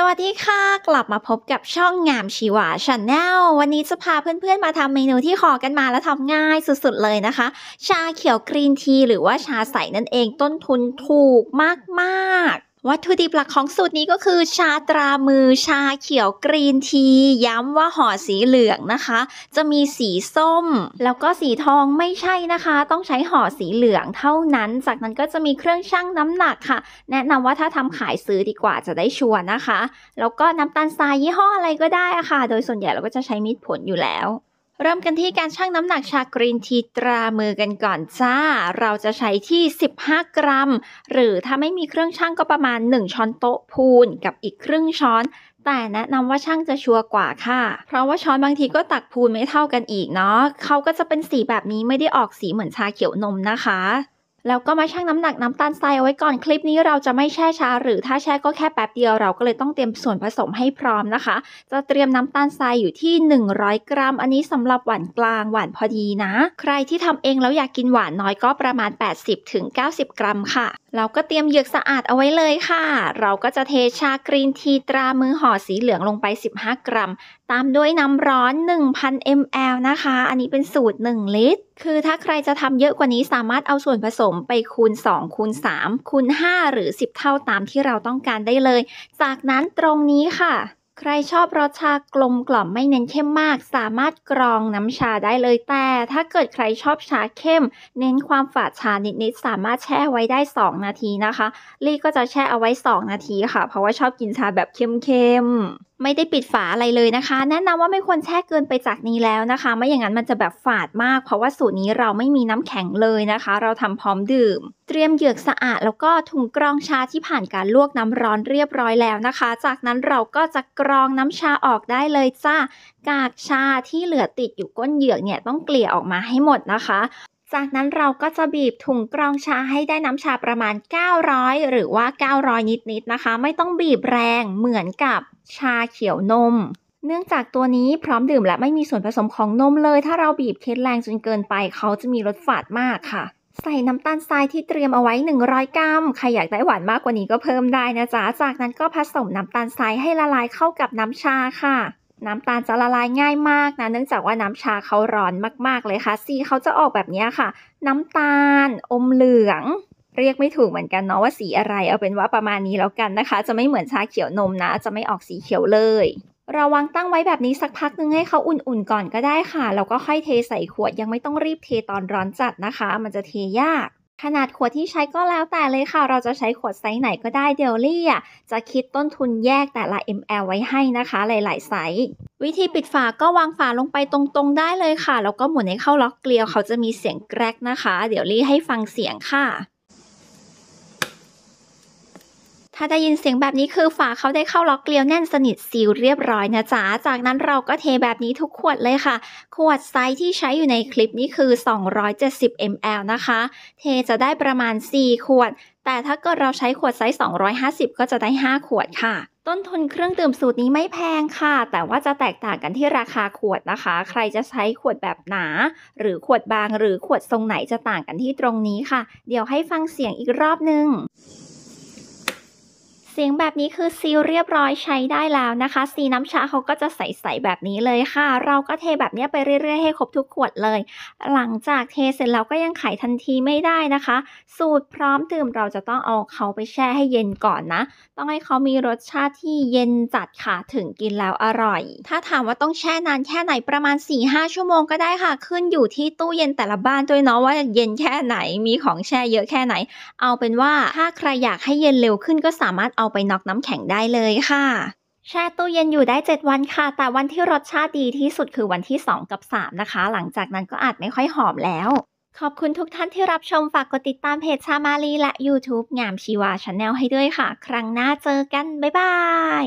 สวัสดีค่ะกลับมาพบกับช่องงามชีวาชาแนล วันนี้จะพาเพื่อนๆมาทำเมนูที่ขอกันมาและทำง่ายสุดๆเลยนะคะ ชาเขียวกรีนทีหรือว่าชาใสนั่นเองต้นทุนถูกมากๆวัตถุดิบหลักของสูตรนี้ก็คือชาตรามือชาเขียวกรีนทีย้ำว่าห่อสีเหลืองนะคะ จะมีสีส้ม แล้วก็สีทองไม่ใช่นะคะ ต้องใช้ห่อสีเหลืองเท่านั้น จากนั้นก็จะมีเครื่องชั่งน้ำหนักค่ะ แนะนำว่าถ้าทำขายซื้อดีกว่าจะได้ชัวร์นะคะแล้วก็น้ำตาลทรายยี่ห้ออะไรก็ได้ะค่ะ โดยส่วนใหญ่เราก็จะใช้มิตรผลอยู่แล้วเริ่มกันที่การชั่งน้ำหนักชากรีนทีตรามือกันก่อนจ้า เราจะใช้ที่ 15 กรัม หรือถ้าไม่มีเครื่องชั่งก็ประมาณ 1 ช้อนโต๊ะพูน กับอีกครึ่งช้อน แต่แนะนำว่าช่างจะชัวร์กว่าค่ะ เพราะว่าช้อนบางทีก็ตักพูนไม่เท่ากันอีกเนาะเขาก็จะเป็นสีแบบนี้ไม่ได้ออกสีเหมือนชาเขียวนมนะคะแล้วก็มาชั่งน้ำหนักน้ำตาลทรายเอาไว้ก่อนคลิปนี้เราจะไม่แช่ชาหรือถ้าแช่ก็แค่แป๊บเดียว เราก็เลยต้องเตรียมส่วนผสมให้พร้อมนะคะ จะเตรียมน้ำตาลทรายอยู่ที่ 100 กรัม อันนี้สำหรับหวานกลาง หวานพอดีนะ ใครที่ทำเองแล้วอยากกินหวานน้อยก็ประมาณ 80-90 กรัมค่ะ เราก็เตรียมเหยือกสะอาดเอาไว้เลยค่ะ เราก็จะเทชากรีนทีตรามือห่อสีเหลืองลงไป 15 กรัมตามด้วยน้ำร้อน 1,000 ml นะคะ อันนี้เป็นสูตร 1 ลิตร คือถ้าใครจะทำเยอะกว่านี้สามารถเอาส่วนผสมไปคูณ 2คูณ3คูณ 5 หรือ 10 เท่าตามที่เราต้องการได้เลย จากนั้นตรงนี้ค่ะ ใครชอบรสชากลมกล่อมไม่เน้นเข้มมากสามารถกรองน้ำชาได้เลย แต่ ถ้าเกิดใครชอบชาเข้ม เน้นความฝาดชานิดๆสามารถแช่ไว้ได้ 2 นาทีนะคะ ลี่ก็จะแช่เอาไว้ 2 นาทีค่ะ เพราะว่าชอบกินชาแบบเข้มๆไม่ได้ปิดฝาอะไรเลยนะคะ แนะนำว่าไม่ควรแช่เกินไปจากนี้แล้วนะคะ ไม่อย่างนั้นมันจะแบบฝาดมาก เพราะว่าสูตรนี้เราไม่มีน้ำแข็งเลยนะคะ เราทำพร้อมดื่ม เตรียมเหยือกสะอาดแล้วก็ถุงกรองชาที่ผ่านการลวกน้ำร้อนเรียบร้อยแล้วนะคะ จากนั้นเราก็จะกรองน้ำชาออกได้เลยจ้ากากชาที่เหลือติดอยู่ก้นเหยือกเนี่ย ต้องเกลี่ยออกมาให้หมดนะคะ จากนั้นเราก็จะบีบถุงกรองชาให้ได้น้ำชาประมาณ 900หรือว่า900นิดๆนนะคะ ไม่ต้องบีบแรงเหมือนกับชาเขียวนม เนื่องจากตัวนี้พร้อมดื่มและไม่มีส่วนผสมของนมเลย ถ้าเราบีบเค้กแรงจนเกินไป เขาจะมีรสฝาดมากค่ะ ใส่น้ำตาลทรายที่เตรียมเอาไว้100กรัม ใครอยากได้หวานมากกว่านี้ก็เพิ่มได้นะจ๊ะ จากนั้นก็ผสมน้ำตาลทรายให้ละลายเข้ากับน้ำชาค่ะ น้ำตาลจะละลายง่ายมากนะเนื่องจากว่าน้ำชาเขาร้อนมาก ๆเลยค่ะ สีเขาจะออกแบบนี้ค่ะ น้ำตาล อมเหลืองเรียกไม่ถูกเหมือนกันเนาะว่าสีอะไร เอาเป็นว่าประมาณนี้แล้วกันนะคะ จะไม่เหมือนชาเขียวนมนะ จะไม่ออกสีเขียวเลย เราวางตั้งไว้แบบนี้สักพักนึงให้เขาอุ่นๆ ก่อนก็ได้ค่ะแล้วก็ค่อยเทใส่ขวดยังไม่ต้องรีบเทตอนร้อนจัดนะคะ มันจะเทยาก ขนาดขวดที่ใช้ก็แล้วแต่เลยค่ะ เราจะใช้ขวดไซส์ไหนก็ได้เดลลี่จะคิดต้นทุนแยกแต่ละ ml ไว้ให้นะคะ หลาย ๆไซส์วิธีปิดฝาก็วางฝาลงไปตรงๆได้เลยค่ะแล้วก็หมุนให้เข้าล็อกเกลียวเขาจะมีเสียงแกรกนะคะ เดี๋ยวลี่ให้ฟังเสียงค่ะถ้าได้ยินเสียงแบบนี้คือฝาเขาได้เข้าล็อกเกลียวแน่นสนิทซีลเรียบร้อยนะจ๊ะ จากนั้นเราก็เทแบบนี้ทุกขวดเลยค่ะ ขวดไซส์ที่ใช้อยู่ในคลิปนี้คือ 270 ml นะคะ เทจะได้ประมาณ 4 ขวด แต่ถ้าเกิดเราใช้ขวดไซส์250 ก็จะได้ 5 ขวดค่ะ ต้นทุนเครื่องดื่มสูตรนี้ไม่แพงค่ะ แต่ว่าจะแตกต่างกันที่ราคาขวดนะคะ ใครจะใช้ขวดแบบหนา หรือขวดบาง หรือขวดทรงไหนจะต่างกันที่ตรงนี้ค่ะ เดี๋ยวให้ฟังเสียงอีกรอบนึงเสียงแบบนี้คือซีลเรียบร้อยใช้ได้แล้วนะคะซีน้ำชาเขาก็จะใสๆแบบนี้เลยค่ะ เราก็เทแบบนี้ไปเรื่อยๆให้ ครบทุกขวดเลย หลังจากเทเสร็จเราก็ยังขายทันทีไม่ได้นะคะ สูตรพร้อมดื่มเราจะต้องเอาเขาไปแช่ให้เย็นก่อนนะ ต้องให้เขามีรสชาติที่เย็นจัดค่ะถึงกินแล้วอร่อย ถ้าถามว่าต้องแช่นานแค่ไหนประมาณ4-5ชั่วโมงก็ได้ค่ะขึ้นอยู่ที่ตู้เย็นแต่ละบ้านด้วยเนาะว่าเย็นแค่ไหนมีของแช่เยอะแค่ไหน เอาเป็นว่าถ้าใครอยากให้เย็นเร็วขึ้นก็สามารถเอาาไปน็อกน้ำแข็งได้เลยค่ะ แช่ตู้เย็นอยู่ได้ 7 วันค่ะ แต่วันที่รสชาติดีที่สุดคือวันที่ 2 กับ 3 นะคะ หลังจากนั้นก็อาจไม่ค่อยหอมแล้ว ขอบคุณทุกท่านที่รับชมฝากกดติดตามเพจชามาลีและ YouTube งามชีวาชาแนลให้ด้วยค่ะ ครั้งหน้าเจอกัน บ๊ายบาย